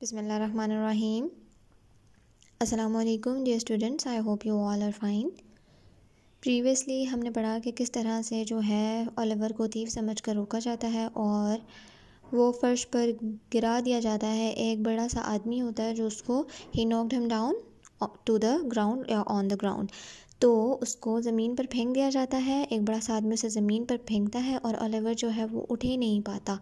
Bismillahirrahmanirrahim. Assalamu alaikum dear students I hope you all are fine previously हमने पढ़ा कि किस तरह से जो है ओलिवर को तीव समझ कर रोका जाता है और वो फर्श पर गिरा दिया जाता है एक बड़ा सा आदमी होता है जो उसको ही knocked him down to the ground या ऑन द ग्राउंड तो उसको ज़मीन पर फेंक दिया जाता है एक बड़ा सा आदमी उसे ज़मीन पर फेंकता है और ओलिवर जो है वो उठ ही नहीं पाता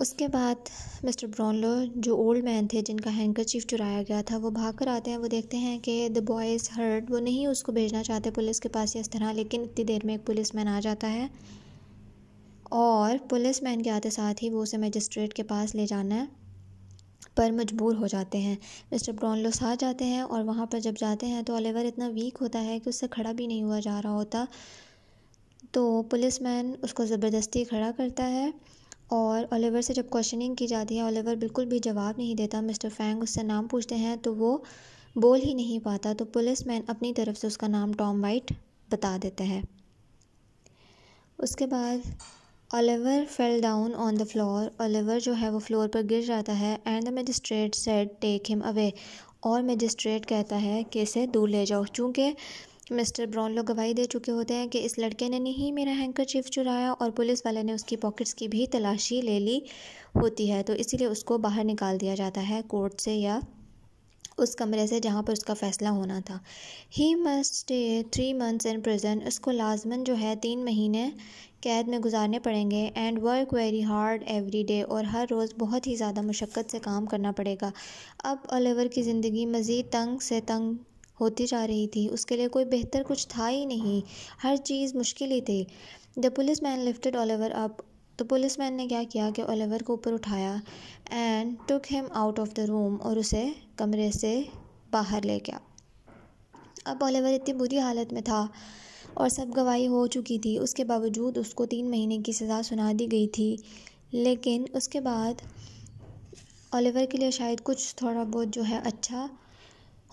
उसके बाद मिस्टर ब्रॉनलो जो ओल्ड मैन थे जिनका हैंकर चीफ चुराया गया था वो भाग कर आते हैं वो देखते हैं कि द बॉयज़ हर्ट वो नहीं उसको भेजना चाहते पुलिस के पास इस तरह लेकिन इतनी देर में एक पुलिस मैन आ जाता है और पुलिस मैन के आते साथ ही वो उसे मजिस्ट्रेट के पास ले जाना है पर मजबूर हो जाते हैं मिस्टर ब्रॉनलो आ जाते हैं और वहाँ पर जब जाते हैं तो ऑलिवर इतना वीक होता है कि उससे खड़ा भी नहीं हुआ जा रहा होता तो पुलिस मैन उसको ज़बरदस्ती खड़ा करता है और ओलिवर से जब क्वेश्चनिंग की जाती है ओलिवर बिल्कुल भी जवाब नहीं देता मिस्टर फैंग उससे नाम पूछते हैं तो वो बोल ही नहीं पाता तो पुलिस मैन अपनी तरफ से उसका नाम टॉम वाइट बता देते हैं उसके बाद Oliver fell down on the floor Oliver जो है वो फ्लोर पर गिर जाता है and the magistrate said take him away और मजिस्ट्रेट कहता है कि इसे दूर ले जाओ चूँकि मिस्टर ब्राउन लोग गवाही दे चुके होते हैं कि इस लड़के ने नहीं मेरा हैंकर चिफ चुराया और पुलिस वाले ने उसकी पॉकेट्स की भी तलाशी ले ली होती है तो इसीलिए उसको बाहर निकाल दिया जाता है कोर्ट से या उस कमरे से जहाँ पर उसका फ़ैसला होना था he must stay three months in prison उसको लाजमन जो है तीन महीने कैद में गुजारने पड़ेंगे and work very hard every day और हर रोज़ बहुत ही ज़्यादा मशक्क़त से काम करना पड़ेगा अब ओलिवर की ज़िंदगी मज़ीद तंग से तंग होती जा रही थी उसके लिए कोई बेहतर कुछ था ही नहीं हर चीज़ मुश्किल ही थी the police man lifted Oliver up तो पुलिस मैन ने क्या किया कि ओलेवर को ऊपर उठाया and took him out of the room और उसे कमरे से बाहर ले गया अब ओलिवर इतनी बुरी हालत में था और सब गवाही हो चुकी थी उसके बावजूद उसको तीन महीने की सज़ा सुना दी गई थी लेकिन उसके बाद ओलेवर के लिए शायद कुछ थोड़ा बहुत जो है अच्छा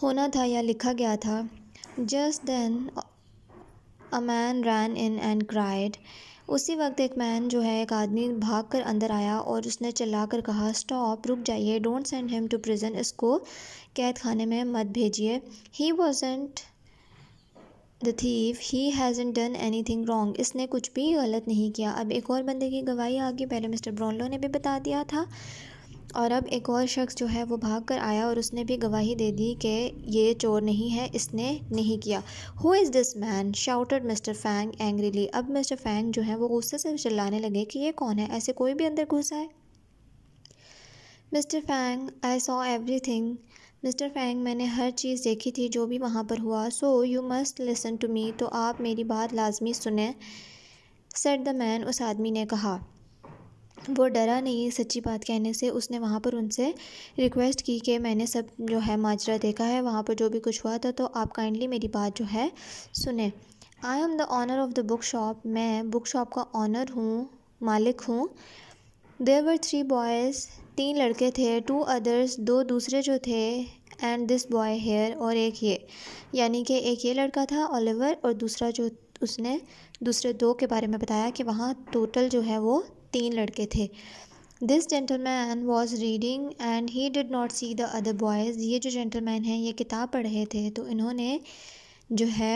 होना था या लिखा गया था just then a man ran in and cried उसी वक्त एक मैन जो है एक आदमी भाग कर अंदर आया और उसने चिल्ला कर कहा स्टॉप रुक जाइए don't send him to prison इसको कैद खाने में मत भेजिए he wasn't the thief he hasn't done anything wrong इसने कुछ भी गलत नहीं किया अब एक और बंदे की गवाही आ गई पहले मिस्टर ब्रॉनलो ने भी बता दिया था और अब एक और शख्स जो है वो भाग कर आया और उसने भी गवाही दे दी कि ये चोर नहीं है इसने नहीं किया who is this man shouted Mister Fang angrily अब मिस्टर फैंग जो है वो गुस्से से चिल्लाने लगे कि ये कौन है ऐसे कोई भी अंदर घुसा है Mister Fang I saw everything Mister Fang मैंने हर चीज़ देखी थी जो भी वहाँ पर हुआ so you must listen to me तो आप मेरी बात लाजमी सुने सेट द मैन उस आदमी ने कहा वो डरा नहीं सच्ची बात कहने से उसने वहाँ पर उनसे रिक्वेस्ट की कि मैंने सब जो है माजरा देखा है वहाँ पर जो भी कुछ हुआ था तो आप काइंडली मेरी बात जो है सुने I am the owner of the book shop मैं बुक शॉप का ऑनर हूँ मालिक हूँ देर वर थ्री बॉयज़ तीन लड़के थे टू अदर्स दो दूसरे जो थे एंड दिस बॉय हेयर और एक ये यानी कि एक ये लड़का था ओलिवर और दूसरा जो उसने दूसरे दो के बारे में बताया कि वहाँ टोटल जो है वो तीन लड़के थे this gentleman was reading and he did not see the other boys ये जो जेंटलमैन हैं ये किताब पढ़ रहे थे तो इन्होंने जो है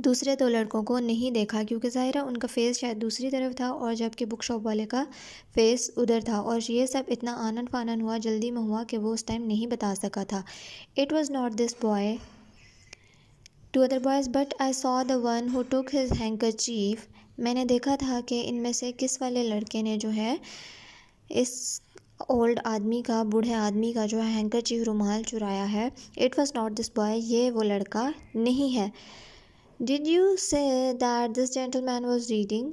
दूसरे दो लड़कों को नहीं देखा क्योंकि ज़ाहिर है उनका फेस शायद दूसरी तरफ था और जबकि बुक शॉप वाले का फेस उधर था और ये सब इतना आनंद फानन हुआ जल्दी में हुआ कि वो उस टाइम नहीं बता सका था it was not this boy two other boys but I saw the one who took his handkerchief मैंने देखा था कि इनमें से किस वाले लड़के ने जो है इस ओल्ड आदमी का बूढ़े आदमी का जो है चीफ रुमाल चुराया है it was not this boy ये वो लड़का नहीं है did you say that this gentleman was reading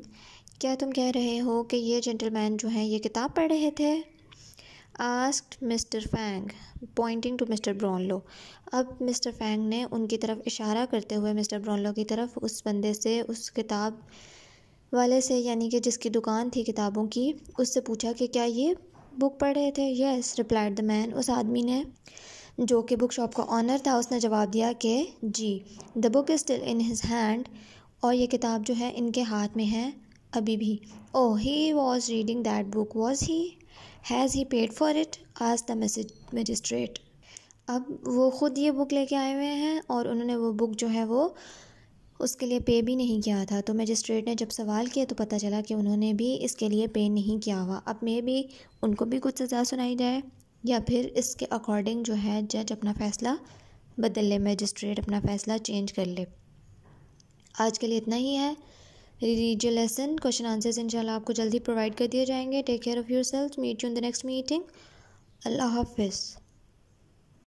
क्या तुम कह रहे हो कि ये जेंटलमैन जो हैं ये किताब पढ़ रहे थे asked Mister Fang pointing to Mister Brownlow अब मिस्टर फैंग ने उनकी तरफ इशारा करते हुए मिस्टर ब्रॉनलो की तरफ उस बंदे से उस किताब वाले से यानी कि जिसकी दुकान थी किताबों की उससे पूछा कि क्या ये बुक पढ़ रहे थे येस रिप्लाइड द मैन उस आदमी ने जो कि बुक शॉप का ऑनर था उसने जवाब दिया कि जी the book is still in his hand और ये किताब जो है इनके हाथ में है अभी भी oh he was reading that book was he has he paid for it आज द मैसेज मजिस्ट्रेट अब वो ख़ुद ये बुक लेके आए हुए हैं और उन्होंने वो बुक जो है वो उसके लिए पे भी नहीं किया था तो मजिस्ट्रेट ने जब सवाल किया तो पता चला कि उन्होंने भी इसके लिए पे नहीं किया हुआ अब मे भी उनको भी कुछ सज़ा सुनाई जाए या फिर इसके अकॉर्डिंग जो है जज अपना फ़ैसला बदल ले मजिस्ट्रेट अपना फ़ैसला चेंज कर ले आज के लिए इतना ही है रिलीजियल लेसन क्वेश्चन आंसर्स इंशाल्लाह आपको जल्दी प्रोवाइड कर दिए जाएंगे take care of yourself meet you in the next meeting अल्लाह हाफिज़